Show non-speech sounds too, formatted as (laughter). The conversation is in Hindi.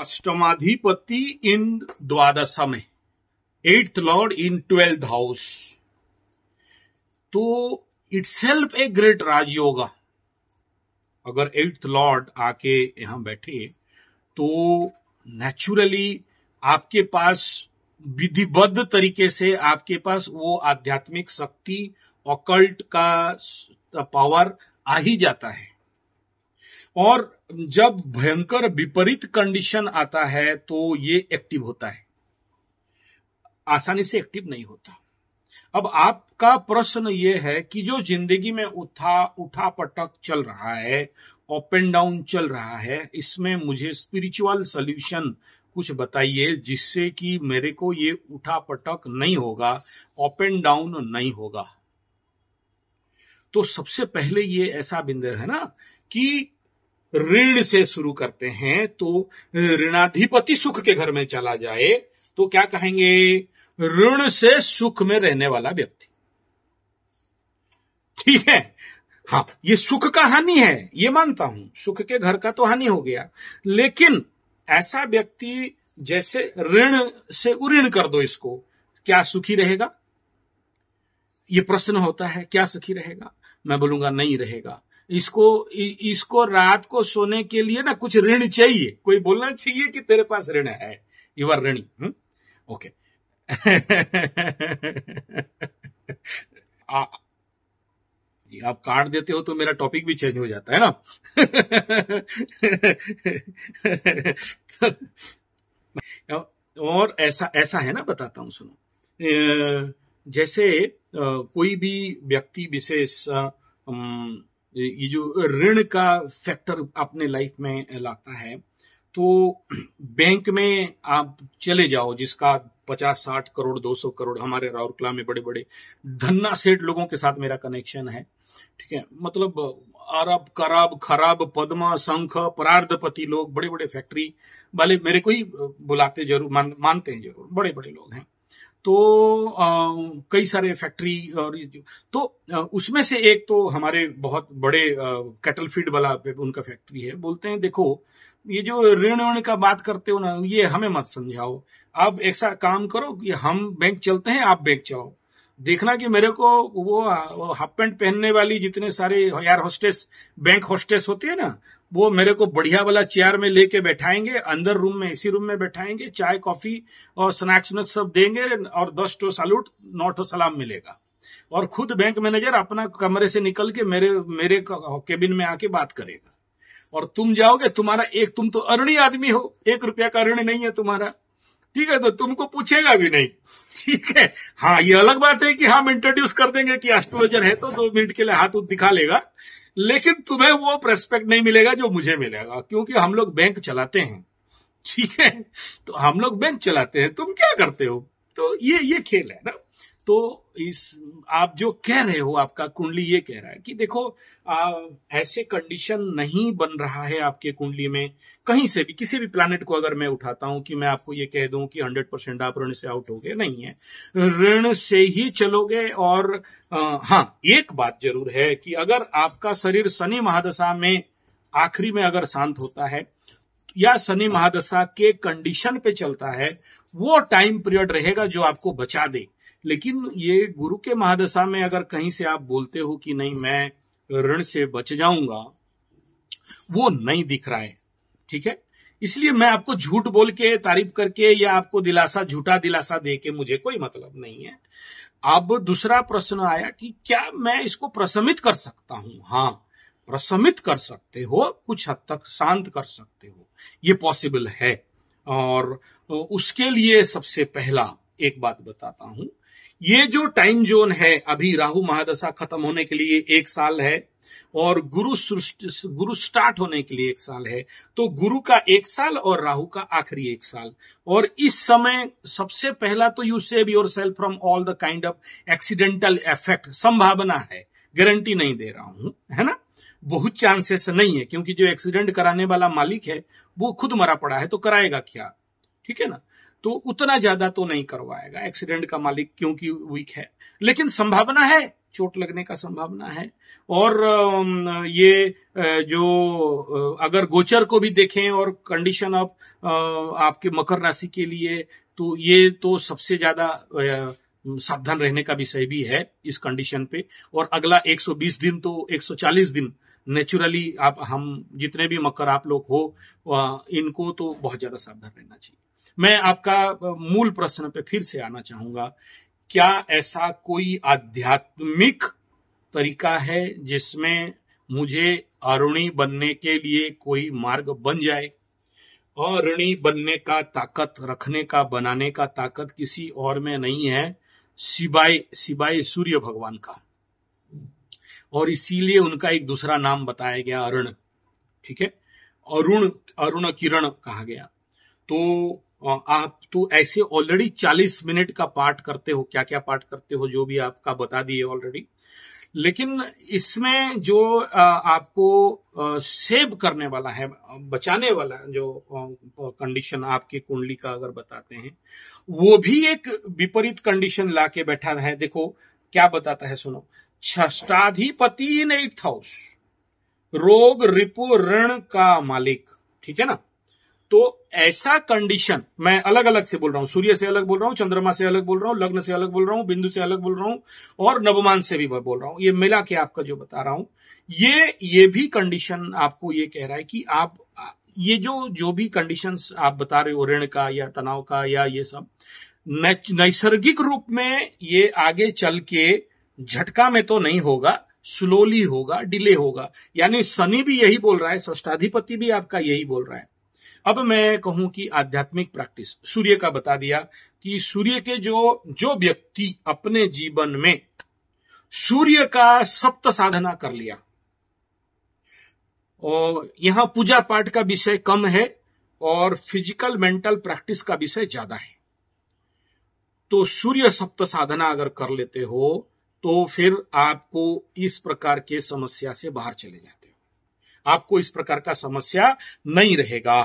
अष्टमाधिपति इन द्वादश में eighth lord in twelfth house तो itself a great Rajyoga अगर एट्थ लॉर्ड आके यहां बैठे तो नेचुरली आपके पास विधिबद्ध तरीके से आपके पास वो आध्यात्मिक शक्ति ऑकल्ट का पावर आ ही जाता है और जब भयंकर विपरीत कंडीशन आता है तो ये एक्टिव होता है आसानी से एक्टिव नहीं होता अब आपका प्रश्न ये है कि जो जिंदगी में उठा उठा पटक चल रहा है अप एंड डाउन चल रहा है इसमें मुझे स्पिरिचुअल सोल्यूशन कुछ बताइए जिससे कि मेरे को ये उठा पटक नहीं होगा अप एंड डाउन नहीं होगा तो सबसे पहले ये ऐसा बिंदु है ना कि ऋण से शुरू करते हैं तो ऋणाधिपति सुख के घर में चला जाए तो क्या कहेंगे ऋण से सुख में रहने वाला व्यक्ति ठीक है हाँ ये सुख का हानि है ये मानता हूं सुख के घर का तो हानि हो गया लेकिन ऐसा व्यक्ति जैसे ऋण से उऋण कर दो इसको क्या सुखी रहेगा ये प्रश्न होता है क्या सुखी रहेगा मैं बोलूंगा नहीं रहेगा इसको इसको रात को सोने के लिए ना कुछ ऋण चाहिए कोई बोलना चाहिए कि तेरे पास ऋण है यू आर ऋणी ओके हम्म? (laughs) आप कार्ड देते हो तो मेरा टॉपिक भी चेंज हो जाता है ना (laughs) और ऐसा ऐसा है ना बताता हूं सुनो जैसे कोई भी व्यक्ति विशेष ये जो ऋण का फैक्टर अपने लाइफ में लाता है तो बैंक में आप चले जाओ जिसका पचास साठ करोड़ दो सौ करोड़ हमारे राउरकला में बड़े बड़े धन्ना सेठ लोगों के साथ मेरा कनेक्शन है ठीक है मतलब अरब कराब खराब पद्मा शंख परार्धपति लोग बड़े बड़े फैक्ट्री वाले मेरे को ही बुलाते जरूर मान, मानते हैं जरूर बड़े बड़े लोग हैं तो आ, कई सारे फैक्ट्री और तो उसमें से एक तो हमारे बहुत बड़े कैटल फीड वाला उनका फैक्ट्री है बोलते हैं देखो ये जो ऋण ऋण का बात करते हो ना ये हमें मत समझाओ आप ऐसा काम करो कि हम बैंक चलते हैं आप बैंक चलाओ देखना कि मेरे को वो हाफ पैंट पहनने वाली जितने सारे यार होस्टेस बैंक होस्टेस होती है ना वो मेरे को बढ़िया वाला चेयर में लेके बैठाएंगे अंदर रूम में इसी रूम में बैठाएंगे चाय कॉफी और स्नैक्स उनक्स सब देंगे और दस टो सैल्यूट नौ टो सलाम मिलेगा और खुद बैंक मैनेजर अपना कमरे से निकल के मेरे मेरे केबिन में आके बात करेगा और तुम जाओगे तुम्हारा एक तुम तो अरुणी आदमी हो एक रुपया का ऋण नहीं है तुम्हारा ठीक है तो तुमको पूछेगा भी नहीं ठीक है हाँ ये अलग बात है कि हम इंट्रोड्यूस कर देंगे कि एस्ट्रोलॉजर है तो दो मिनट के लिए हाथ उठ दिखा लेगा लेकिन तुम्हें वो प्रेस्पेक्ट नहीं मिलेगा जो मुझे मिलेगा क्योंकि हम लोग बैंक चलाते हैं ठीक है तो हम लोग बैंक चलाते हैं तुम क्या करते हो तो ये ये खेल है ना तो इस आप जो कह रहे हो आपका कुंडली ये कह रहा है कि देखो आ, ऐसे कंडीशन नहीं बन रहा है आपके कुंडली में कहीं से भी किसी भी प्लानिट को अगर मैं उठाता हूं कि मैं आपको ये कह दूं कि 100 परसेंट आप ऋण से आउट हो गए नहीं है ऋण से ही चलोगे और आ, हाँ एक बात जरूर है कि अगर आपका शरीर शनि महादशा में आखिरी में अगर शांत होता है या शनि महादशा के कंडीशन पे चलता है वो टाइम पीरियड रहेगा जो आपको बचा दे लेकिन ये गुरु के महादशा में अगर कहीं से आप बोलते हो कि नहीं मैं ऋण से बच जाऊंगा वो नहीं दिख रहा है ठीक है इसलिए मैं आपको झूठ बोल के तारीफ करके या आपको दिलासा झूठा दिलासा दे के मुझे कोई मतलब नहीं है अब दूसरा प्रश्न आया कि क्या मैं इसको प्रशमित कर सकता हूं हाँ प्रशमित कर सकते हो कुछ हद तक शांत कर सकते हो ये पॉसिबल है और उसके लिए सबसे पहला एक बात बताता हूं ये जो टाइम जोन है अभी राहु महादशा खत्म होने के लिए एक साल है और गुरु गुरु स्टार्ट होने के लिए एक साल है तो गुरु का एक साल और राहु का आखिरी एक साल और इस समय सबसे पहला तो you save yourself from all the kind of accidental effect संभावना है गारंटी नहीं दे रहा हूं है ना बहुत चांसेस नहीं है क्योंकि जो एक्सीडेंट कराने वाला मालिक है वो खुद मरा पड़ा है तो कराएगा क्या ठीक है ना तो उतना ज्यादा तो नहीं करवाएगा एक्सीडेंट का मालिक क्योंकि वीक है लेकिन संभावना है चोट लगने का संभावना है और ये जो अगर गोचर को भी देखें और कंडीशन ऑफ आपके मकर राशि के लिए तो ये तो सबसे ज्यादा सावधान रहने का विषय भी है इस कंडीशन पे और अगला 120 दिन तो 140 दिन नेचुरली आप हम जितने भी मकर आप लोग हो इनको तो बहुत ज्यादा सावधान रहना चाहिए मैं आपका मूल प्रश्न पे फिर से आना चाहूंगा क्या ऐसा कोई आध्यात्मिक तरीका है जिसमें मुझे अरुणी बनने के लिए कोई मार्ग बन जाए अरुणी बनने का ताकत रखने का बनाने का ताकत किसी और में नहीं है सिवाय सिवाय सूर्य भगवान का और इसीलिए उनका एक दूसरा नाम बताया गया अरुण ठीक है अरुण अरुण किरण कहा गया तो आप तो ऐसे ऑलरेडी 40 मिनट का पार्ट करते हो क्या क्या पार्ट करते हो जो भी आपका बता दिए ऑलरेडी लेकिन इसमें जो आपको सेव करने वाला है बचाने वाला जो कंडीशन आपके कुंडली का अगर बताते हैं वो भी एक विपरीत कंडीशन लाके बैठा है देखो क्या बताता है सुनो छष्टाधिपति इन एट्थ हाउस रोग रिपो ऋण का मालिक ठीक है ना तो ऐसा कंडीशन मैं अलग अलग से बोल रहा हूं सूर्य से अलग बोल रहा हूं चंद्रमा से अलग बोल रहा हूं लग्न से अलग बोल रहा हूं बिंदु से अलग बोल रहा हूं और नवमान से भी बोल रहा हूं ये मिला के आपका जो बता रहा हूं ये ये भी कंडीशन आपको ये कह रहा है कि आप ये जो जो भी कंडीशन आप बता रहे हो ऋण का या तनाव का या ये सब नैसर्गिक रूप में ये आगे चल के झटका में तो नहीं होगा स्लोली होगा डिले होगा यानी शनि भी यही बोल रहा है ष्टाधिपति भी आपका यही बोल रहा है अब मैं कहूं कि आध्यात्मिक प्रैक्टिस सूर्य का बता दिया कि सूर्य के जो जो व्यक्ति अपने जीवन में सूर्य का सप्त साधना कर लिया और यहां पूजा पाठ का विषय कम है और फिजिकल मेंटल प्रैक्टिस का विषय ज्यादा है तो सूर्य सप्त साधना अगर कर लेते हो तो फिर आपको इस प्रकार के समस्या से बाहर चले जाते हो आपको इस प्रकार का समस्या नहीं रहेगा